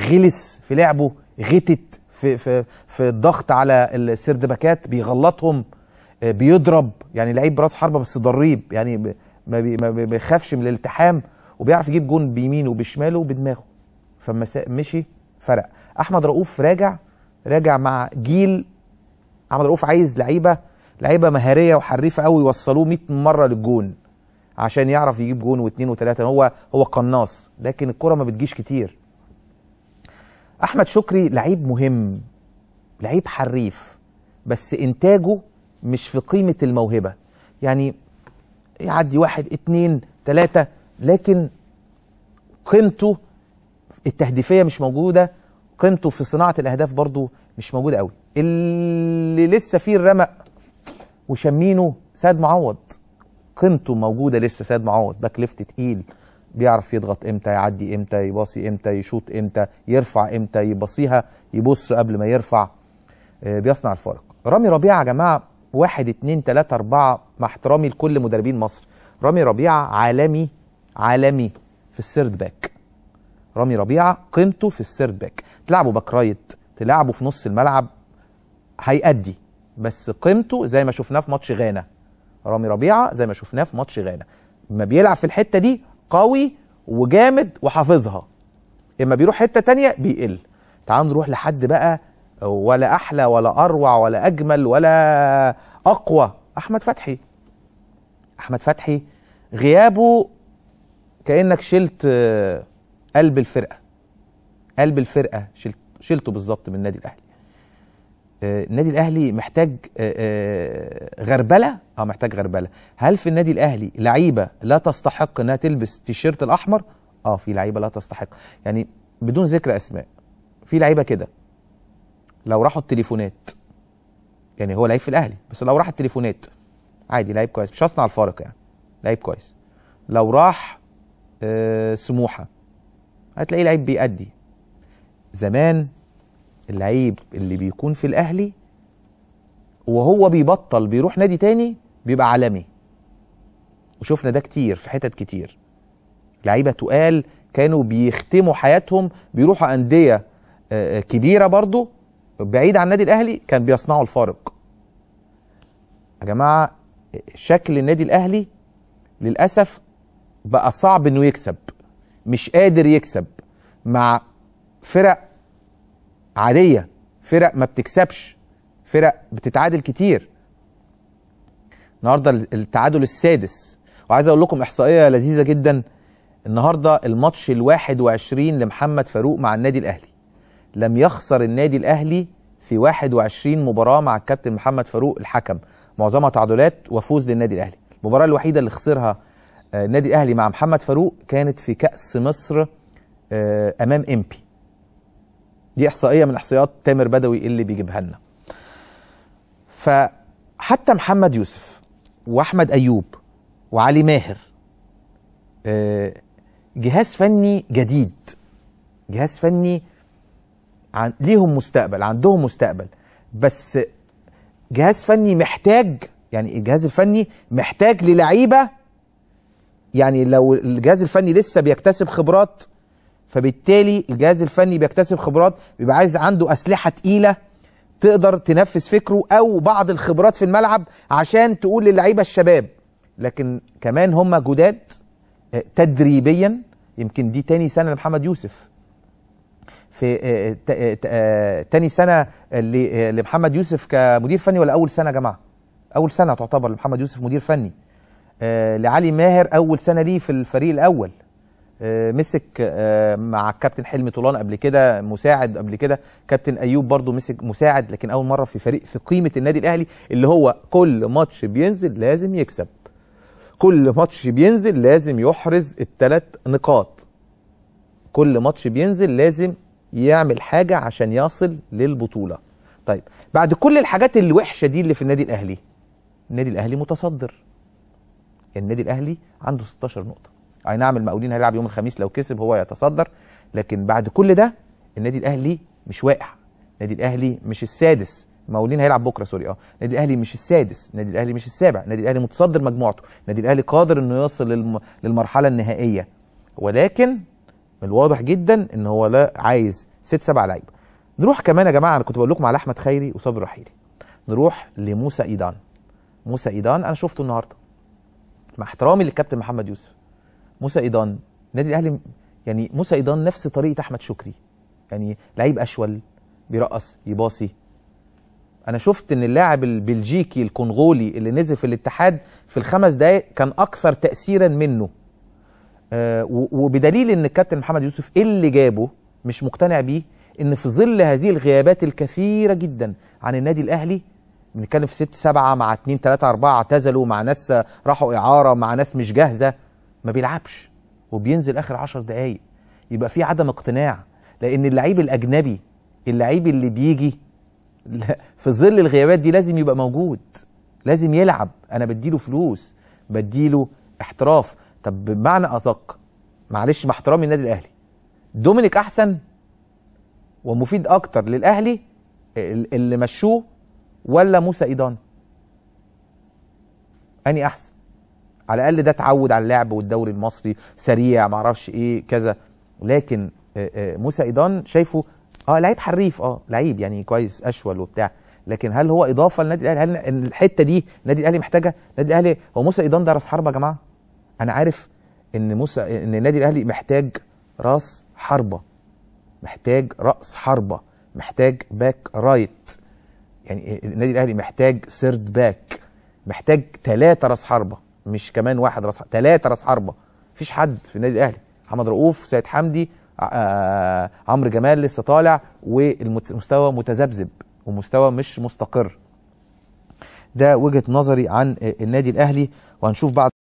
غلس في لعبه غتت في في في الضغط على السردباكات بيغلطهم آه، بيضرب يعني لعيب براس حربه بس ضريب يعني ما بيخافش من الالتحام وبيعرف يجيب جون بيمينه وبشماله وبدماغه فما مشي فرق احمد رؤوف راجع راجع مع جيل احمد رؤوف عايز لعيبه لعيبه مهاريه وحريفه قوي يوصلوه 100 مره للجون عشان يعرف يجيب جون واثنين وثلاثه هو هو قناص لكن الكره ما بتجيش كتير احمد شكري لعيب مهم لعيب حريف بس انتاجه مش في قيمه الموهبه يعني يعدي واحد اتنين تلاته لكن قيمته التهديفيه مش موجوده قيمته في صناعه الاهداف برضو مش موجوده قوي اللي لسه فيه الرمق وشمينه سيد معوض قيمته موجوده لسه سيد معوض باك ليفت تقيل بيعرف يضغط امتى يعدي امتى يباصي امتى يشوط امتى يرفع امتى يبصيها يبص قبل ما يرفع آه، بيصنع الفارق رامي ربيعه يا جماعه واحد اتنين تلاته اربعه مع احترامي لكل مدربين مصر رامي ربيعه عالمي عالمي في السيرد باك رامي ربيعه قيمته في السيرد باك تلعبه باك رايت تلعبه في نص الملعب هيأدي بس قيمته زي ما شفناه في ماتش غانا رامي ربيعه زي ما شفناه في ماتش غانا ما بيلعب في الحته دي قوي وجامد وحافظها اما بيروح حته تانية بيقل تعال نروح لحد بقى ولا احلى ولا اروع ولا اجمل ولا اقوى احمد فتحي احمد فتحي غيابه كانك شلت قلب الفرقه قلب الفرقه شلت شلته بالظبط من النادي الاهلي آه، النادي الاهلي محتاج آه، آه، غربله اه محتاج غربله هل في النادي الاهلي لعيبه لا تستحق انها تلبس تيشيرت الاحمر اه في لعيبه لا تستحق يعني بدون ذكر اسماء في لعيبه كده لو راحوا التليفونات يعني هو لعيب في الاهلي بس لو راح التليفونات عادي لعيب كويس مش هصنع الفارق يعني لعيب كويس لو راح آه سموحه هتلاقيه لعيب بيأدي زمان العيب اللي بيكون في الاهلي وهو بيبطل بيروح نادي تاني بيبقى عالمي وشفنا ده كتير في حتت كتير لعيبه تقال كانوا بيختموا حياتهم بيروحوا انديه آه، آه، كبيره برضو بعيد عن النادي الاهلي كان بيصنعوا الفارق يا جماعه شكل النادي الاهلي للاسف بقى صعب انه يكسب مش قادر يكسب مع فرق عاديه فرق ما بتكسبش فرق بتتعادل كتير النهارده التعادل السادس وعايز اقول لكم احصائيه لذيذه جدا النهارده الماتش ال21 لمحمد فاروق مع النادي الاهلي لم يخسر النادي الاهلي في 21 مباراه مع الكابتن محمد فاروق الحكم معظمها تعادلات وفوز للنادي الاهلي المباراه الوحيده اللي خسرها آه، النادي الاهلي مع محمد فاروق كانت في كاس مصر آه، امام امبي دي احصائيه من احصائيات تامر بدوي اللي بيجيبها لنا فحتى محمد يوسف واحمد ايوب وعلي ماهر آه، جهاز فني جديد جهاز فني ليهم مستقبل عندهم مستقبل بس جهاز فني محتاج يعني الجهاز الفني محتاج للعيبه يعني لو الجهاز الفني لسه بيكتسب خبرات فبالتالي الجهاز الفني بيكتسب خبرات بيبقى عايز عنده اسلحه تقيله تقدر تنفذ فكره او بعض الخبرات في الملعب عشان تقول للعيبه الشباب لكن كمان هم جداد آه، تدريبيا يمكن دي تاني سنه لمحمد يوسف في آه، آه، تاني سنه لمحمد يوسف كمدير فني ولا اول سنه يا جماعه اول سنه تعتبر لمحمد يوسف مدير فني لعلي ماهر اول سنه ليه في الفريق الاول آه، مسك آه، مع الكابتن حلمي طولان قبل كده مساعد قبل كده كابتن ايوب برضه مسك مساعد لكن اول مره في فريق في قيمه النادي الاهلي اللي هو كل ماتش بينزل لازم يكسب كل ماتش بينزل لازم يحرز الثلاث نقاط كل ماتش بينزل لازم يعمل حاجه عشان يصل للبطوله طيب بعد كل الحاجات الوحشه دي اللي في النادي الاهلي النادي الاهلي متصدر يعني النادي الاهلي عنده 16 نقطه اي نعم المقاولين هيلعب يوم الخميس لو كسب هو يتصدر لكن بعد كل ده النادي الاهلي مش واقع النادي الاهلي مش السادس المقاولين هيلعب بكره سوري اه النادي الاهلي مش السادس النادي الاهلي مش السابع النادي الاهلي متصدر مجموعته النادي الاهلي قادر انه يصل للم... للمرحله النهائيه ولكن الواضح جدا ان هو لا عايز ست سبع لعيبه نروح كمان يا جماعه انا كنت بقول لكم على احمد خيري وصابر رحيلي نروح لموسى ايدان موسى ايدان انا شفته النهارده مع احترامي للكابتن محمد يوسف موسى ايضان النادي الاهلي يعني موسى ايضان نفس طريقه احمد شكري يعني لعيب اشول بيرقص يباصي انا شفت ان اللاعب البلجيكي الكونغولي اللي نزل في الاتحاد في الخمس دقائق كان اكثر تاثيرا منه آه وبدليل ان الكابتن محمد يوسف اللي جابه مش مقتنع بيه ان في ظل هذه الغيابات الكثيره جدا عن النادي الاهلي بنتكلم في 6 7 مع 2 3 4 اعتزلوا مع ناس راحوا اعاره مع ناس مش جاهزه ما بيلعبش وبينزل اخر 10 دقائق يبقى في عدم اقتناع لان اللعيب الاجنبي اللعيب اللي بيجي في ظل الغيابات دي لازم يبقى موجود لازم يلعب انا بديله فلوس بديله احتراف طب بمعنى اثق معلش مع احترامي النادي الاهلي دومينيك احسن ومفيد اكتر للاهلي اللي مشوه ولا موسى ايدان اني احسن على الاقل ده اتعود على اللعب والدوري المصري سريع ما اعرفش ايه كذا لكن آه، آه، موسى ايضان شايفه اه لعيب حريف اه لعيب يعني كويس اشول وبتاع لكن هل هو اضافه للنادي الاهلي هل الحته دي النادي الاهلي محتاجها النادي الاهلي هو موسى ايضان ده راس حرب يا جماعه انا عارف ان موسى ان النادي الاهلي محتاج راس حربه محتاج راس حربه محتاج باك رايت يعني النادي إيه، الاهلي محتاج سيرد باك محتاج ثلاثه راس حربه مش كمان واحد راس ثلاثه راس حربه مفيش حد في النادي الاهلي محمد رؤوف سيد حمدي آه،, آه عمرو جمال لسه طالع والمستوى متذبذب ومستوى مش مستقر ده وجهه نظري عن النادي الاهلي وهنشوف بعد